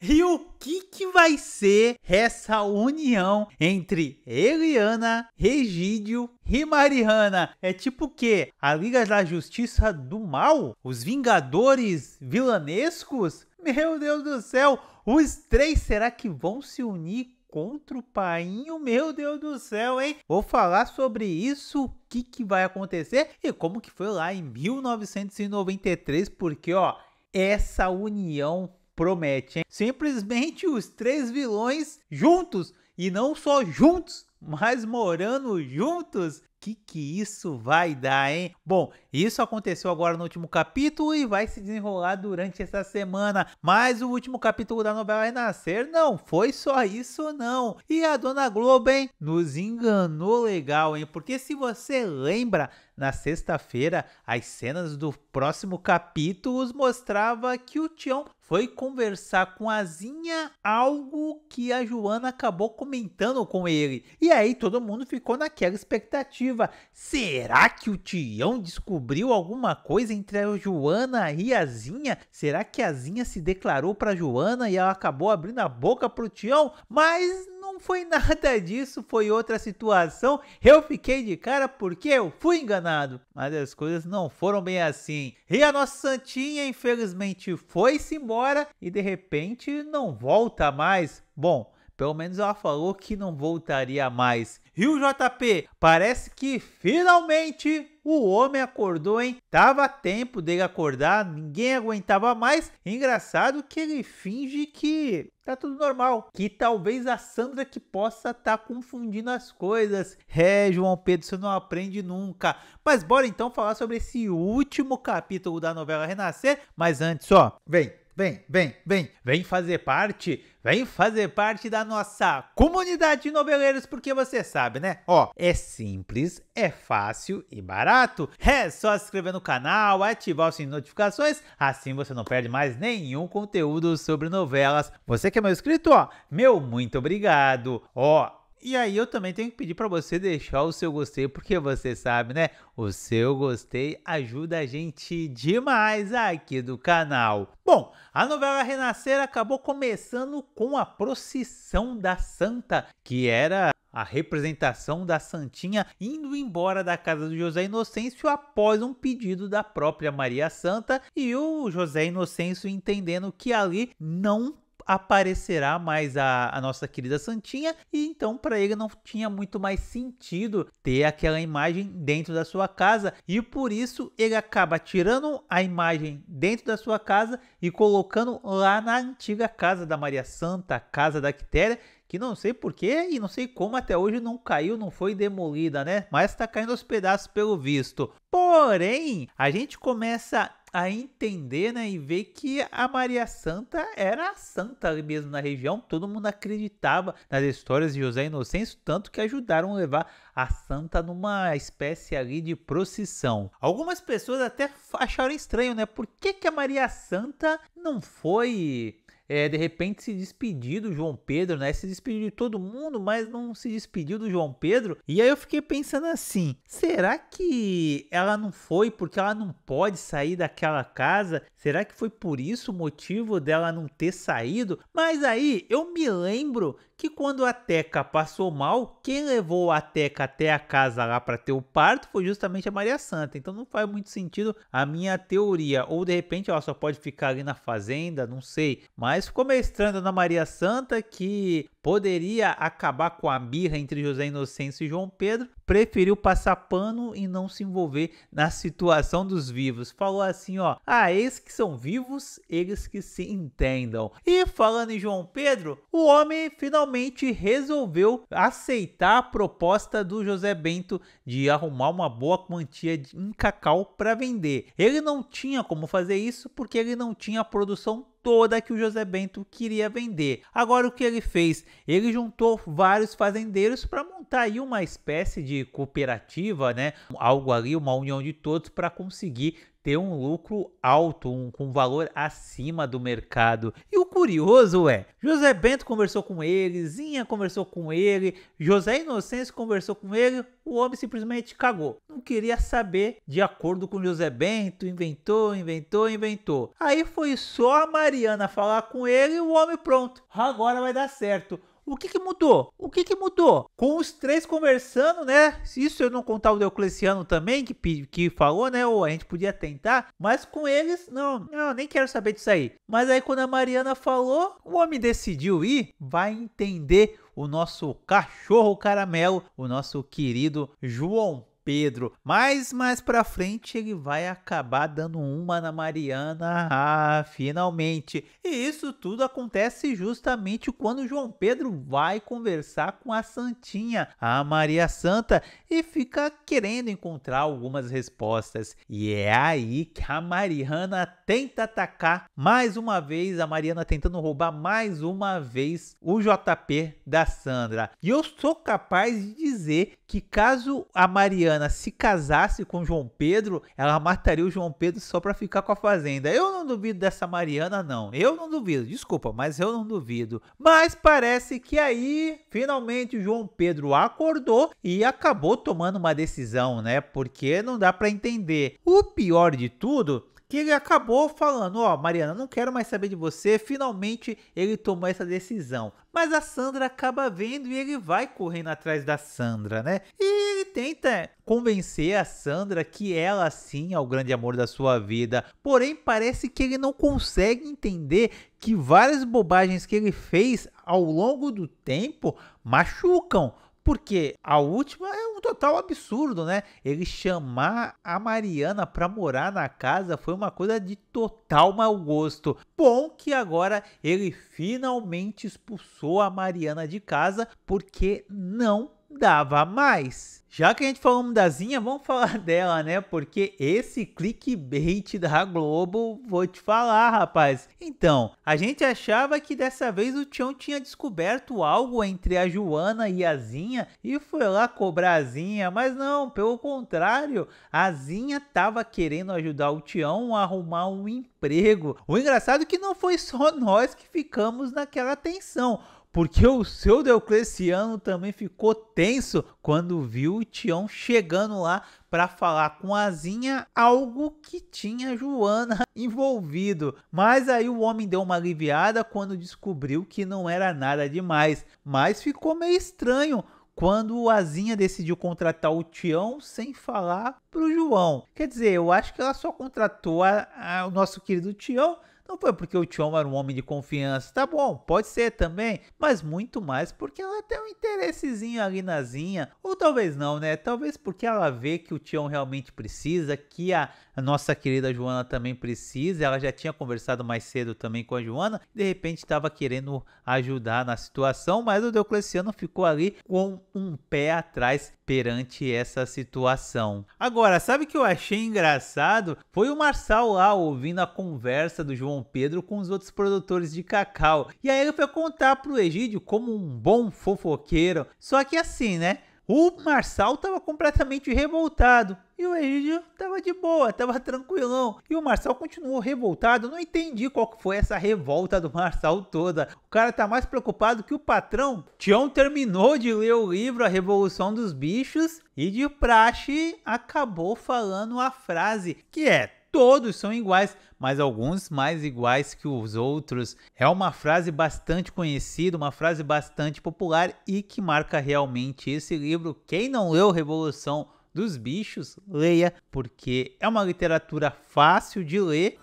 E o que, que vai ser essa união entre Eliana, Regídio e Mariana? É tipo o quê? A Liga da Justiça do Mal? Os Vingadores Vilanescos? Meu Deus do céu! Os três será que vão se unir contra o painho, meu Deus do céu, hein? Vou falar sobre isso, o que, que vai acontecer e como que foi lá em 1993, porque ó, essa união promete, hein? Simplesmente os três vilões juntos e não só juntos, mas morando juntos. Que que isso vai dar, hein? Bom, isso aconteceu agora no último capítulo e vai se desenrolar durante essa semana. Mas o último capítulo da novela Renascer não foi só isso não. E a Dona Globo, hein? Nos enganou legal, hein? Porque se você lembra, na sexta-feira, as cenas do próximo capítulo mostrava que o Tião foi conversar com a Zinha algo que a Joana acabou comentando com ele. E aí todo mundo ficou naquela expectativa. Será que o Tião descobriu alguma coisa entre a Joana e a Zinha? Será que a Zinha se declarou para Joana e ela acabou abrindo a boca para o Tião? Mas não foi nada disso, foi outra situação. Eu fiquei de cara porque eu fui enganado enganado, mas as coisas não foram bem assim. E a nossa Santinha, infelizmente, foi-se embora e de repente não volta mais. Bom, pelo menos ela falou que não voltaria mais. Rio JP, parece que finalmente o homem acordou, hein? Tava tempo dele acordar, ninguém aguentava mais. Engraçado que ele finge que tá tudo normal. Que talvez a Sandra que possa tá confundindo as coisas. É, João Pedro, você não aprende nunca. Mas bora então falar sobre esse último capítulo da novela Renascer. Mas antes, ó, vem vem, vem, vem, vem fazer parte, vem fazer parte da nossa comunidade de noveleiros, porque você sabe, né? Ó, é simples, é fácil e barato. É só se inscrever no canal, ativar o sininho de notificações, assim você não perde mais nenhum conteúdo sobre novelas. Você que é meu inscrito, ó, meu muito obrigado. Ó, e aí eu também tenho que pedir para você deixar o seu gostei, porque você sabe, né? O seu gostei ajuda a gente demais aqui do canal. Bom, a novela Renascer acabou começando com a procissão da Santa, que era a representação da Santinha indo embora da casa do José Inocêncio após um pedido da própria Maria Santa e o José Inocêncio entendendo que ali não aparecerá mais a, a nossa querida Santinha, e então para ele não tinha muito mais sentido ter aquela imagem dentro da sua casa, e por isso ele acaba tirando a imagem dentro da sua casa e colocando lá na antiga casa da Maria Santa, casa da Quitéria, que não sei porquê e não sei como até hoje não caiu, não foi demolida, né? Mas tá caindo aos pedaços pelo visto. Porém, a gente começa a entender né, e ver que a Maria Santa era a santa mesmo na região. Todo mundo acreditava nas histórias de José Inocêncio, tanto que ajudaram a levar a santa numa espécie ali de procissão. Algumas pessoas até acharam estranho, né? Por que, que a Maria Santa não foi é, de repente se despedir do João Pedro, né? Se despediu de todo mundo, mas não se despediu do João Pedro. E aí eu fiquei pensando assim: será que ela não foi porque ela não pode sair daquela casa? Será que foi por isso o motivo dela não ter saído? Mas aí eu me lembro que quando a Teca passou mal, quem levou a Teca até a casa lá para ter o parto foi justamente a Maria Santa. Então não faz muito sentido a minha teoria. Ou de repente ela só pode ficar ali na fazenda, não sei. Mas ficou mestrando na Maria Santa que poderia acabar com a birra entre José Inocêncio e João Pedro, preferiu passar pano e não se envolver na situação dos vivos. Falou assim, ó: "Ah, eles que são vivos, eles que se entendam". E falando em João Pedro, o homem finalmente resolveu aceitar a proposta do José Bento de arrumar uma boa quantia em cacau para vender. Ele não tinha como fazer isso porque ele não tinha produção toda que o José Bento queria vender. Agora o que ele fez? Ele juntou vários fazendeiros para montar aí uma espécie de cooperativa, né? Algo ali, uma união de todos para conseguir ter um lucro alto, um, com valor acima do mercado. E o curioso é, José Bento conversou com ele, Zinha conversou com ele, José Inocêncio conversou com ele, o homem simplesmente cagou. Não queria saber, de acordo com José Bento, inventou, inventou, inventou. Aí foi só a Mariana falar com ele e o homem pronto. Agora vai dar certo. O que, que mudou? O que, que mudou? Com os três conversando, né? Isso eu não contar o Diocleciano também, que, que falou, né? Ou a gente podia tentar. Mas com eles, não, não, nem quero saber disso aí. Mas aí quando a Mariana falou, o homem decidiu ir, vai entender o nosso cachorro caramelo, o nosso querido João Pedro, mas mais pra frente ele vai acabar dando uma na Mariana, ah, finalmente. E isso tudo acontece justamente quando João Pedro vai conversar com a Santinha, a Maria Santa, e fica querendo encontrar algumas respostas. E é aí que a Mariana tenta atacar mais uma vez, a Mariana tentando roubar mais uma vez o JP da Sandra. E eu sou capaz de dizer que caso a Mariana se casasse com João Pedro, ela mataria o João Pedro só para ficar com a fazenda. Eu não duvido dessa Mariana, não. Eu não duvido, desculpa, mas eu não duvido. Mas parece que aí, finalmente, o João Pedro acordou e acabou tomando uma decisão, né? Porque não dá para entender. O pior de tudo que ele acabou falando: Ó, oh, Mariana, não quero mais saber de você. Finalmente ele tomou essa decisão. Mas a Sandra acaba vendo e ele vai correndo atrás da Sandra, né? E ele tenta convencer a Sandra que ela sim é o grande amor da sua vida. Porém, parece que ele não consegue entender que várias bobagens que ele fez ao longo do tempo machucam porque a última é um total absurdo, né? Ele chamar a Mariana pra morar na casa foi uma coisa de total mau gosto. Bom que agora ele finalmente expulsou a Mariana de casa porque não dava mais. Já que a gente falou mudazinha, vamos falar dela, né? Porque esse clickbait da Globo, vou te falar, rapaz. Então, a gente achava que dessa vez o Tião tinha descoberto algo entre a Joana e a Zinha e foi lá cobrar a Zinha, mas não, pelo contrário, a Zinha tava querendo ajudar o Tião a arrumar um emprego. O engraçado é que não foi só nós que ficamos naquela tensão porque o seu Deocleciano também ficou tenso quando viu o Tião chegando lá para falar com Azinha algo que tinha Joana envolvido. Mas aí o homem deu uma aliviada quando descobriu que não era nada demais, mas ficou meio estranho quando o Azinha decidiu contratar o Tião sem falar pro João. Quer dizer, eu acho que ela só contratou a, a, o nosso querido Tião não foi porque o Tião era um homem de confiança. Tá bom, pode ser também, mas muito mais porque ela tem um interessezinho ali na Zinha. Ou talvez não, né? Talvez porque ela vê que o Tião realmente precisa, que a, nossa querida Joana também precisa. Ela já tinha conversado mais cedo também com a Joana. De repente estava querendo ajudar na situação, mas o Deocleciano ficou ali com um pé atrás perante essa situação. Agora, sabe o que eu achei engraçado? Foi o Marçal lá ouvindo a conversa do João Dom Pedro com os outros produtores de cacau. E aí ele foi contar pro Egídio como um bom fofoqueiro. Só que assim, né? O Marçal estava completamente revoltado e o Egídio estava de boa, estava tranquilão. E o Marçal continuou revoltado. Não entendi qual que foi essa revolta do Marçal toda. O cara tá mais preocupado que o patrão. Tião terminou de ler o livro A Revolução dos Bichos e de praxe acabou falando a frase que é todos são iguais, mas alguns mais iguais que os outros. É uma frase bastante conhecida, uma frase bastante popular e que marca realmente esse livro. Quem não leu Revolução dos Bichos, leia, porque é uma literatura fácil de ler.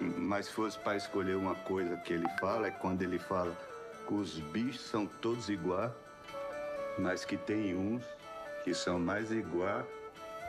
Mas se fosse para escolher uma coisa que ele fala, é quando ele fala que os bichos são todos iguais, mas que tem uns que são mais iguais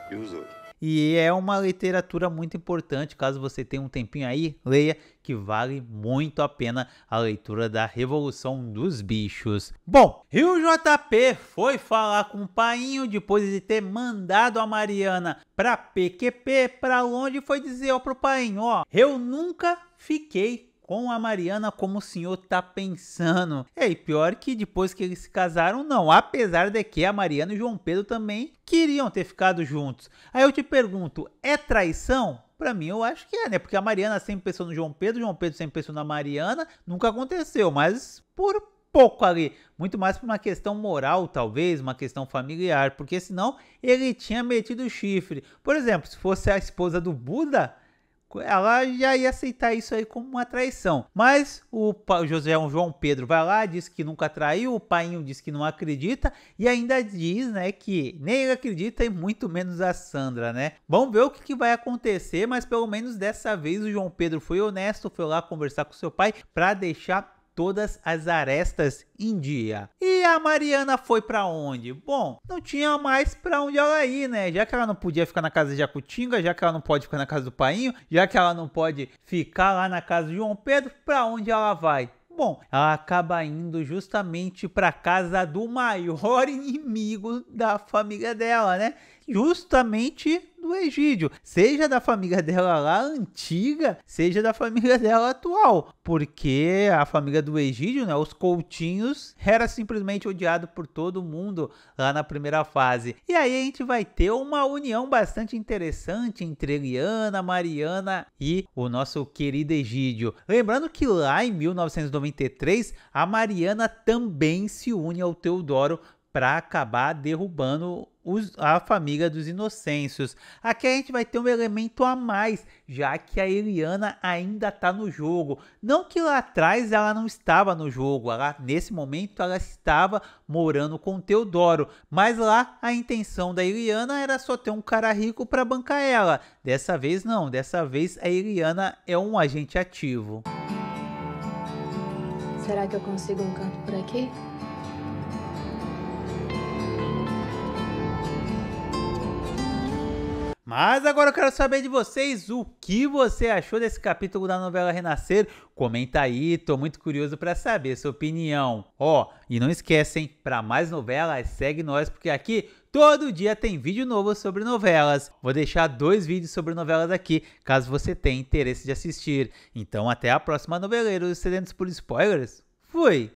que os outros. E é uma literatura muito importante, caso você tenha um tempinho aí, leia, que vale muito a pena a leitura da Revolução dos Bichos. Bom, e o JP foi falar com o painho depois de ter mandado a Mariana pra PQP, pra longe, foi dizer ó pro painho, ó, eu nunca fiquei com a Mariana como o senhor tá pensando. É, e pior que depois que eles se casaram, não. Apesar de que a Mariana e João Pedro também queriam ter ficado juntos. Aí eu te pergunto, é traição? Para mim, eu acho que é, né? Porque a Mariana sempre pensou no João Pedro, João Pedro sempre pensou na Mariana. Nunca aconteceu, mas por pouco ali, muito mais por uma questão moral, talvez, uma questão familiar, porque senão ele tinha metido o chifre. Por exemplo, se fosse a esposa do Buda, ela já ia aceitar isso aí como uma traição. Mas o José o João Pedro vai lá, diz que nunca traiu, o painho diz que não acredita e ainda diz, né, que nem ele acredita e muito menos a Sandra, né? Vamos ver o que, que vai acontecer, mas pelo menos dessa vez o João Pedro foi honesto, foi lá conversar com seu pai para deixar todas as arestas em dia. E a Mariana foi para onde? Bom, não tinha mais para onde ela ir, né? Já que ela não podia ficar na casa de Jacutinga, já que ela não pode ficar na casa do Painho, já que ela não pode ficar lá na casa de João Pedro, para onde ela vai? Bom, ela acaba indo justamente para casa do maior inimigo da família dela, né? Justamente do Egídio, seja da família dela lá antiga, seja da família dela atual, porque a família do Egídio, né, os Coutinhos, era simplesmente odiado por todo mundo lá na primeira fase. E aí a gente vai ter uma união bastante interessante entre Eliana, Mariana e o nosso querido Egídio. Lembrando que lá em 1993, a Mariana também se une ao Teodoro para acabar derrubando os, a família dos inocêncios. Aqui a gente vai ter um elemento a mais, já que a Eliana ainda está no jogo. Não que lá atrás ela não estava no jogo, ela, nesse momento ela estava morando com Teodoro, mas lá a intenção da Eliana era só ter um cara rico para bancar ela. Dessa vez não, dessa vez a Eliana é um agente ativo. Será que eu consigo um canto por aqui? Mas agora eu quero saber de vocês o que você achou desse capítulo da novela Renascer. Comenta aí, tô muito curioso para saber sua opinião. Ó, oh, e não esquecem, para mais novelas, segue nós porque aqui todo dia tem vídeo novo sobre novelas. Vou deixar dois vídeos sobre novelas aqui, caso você tenha interesse de assistir. Então até a próxima noveleiros, sedentos por spoilers. Fui!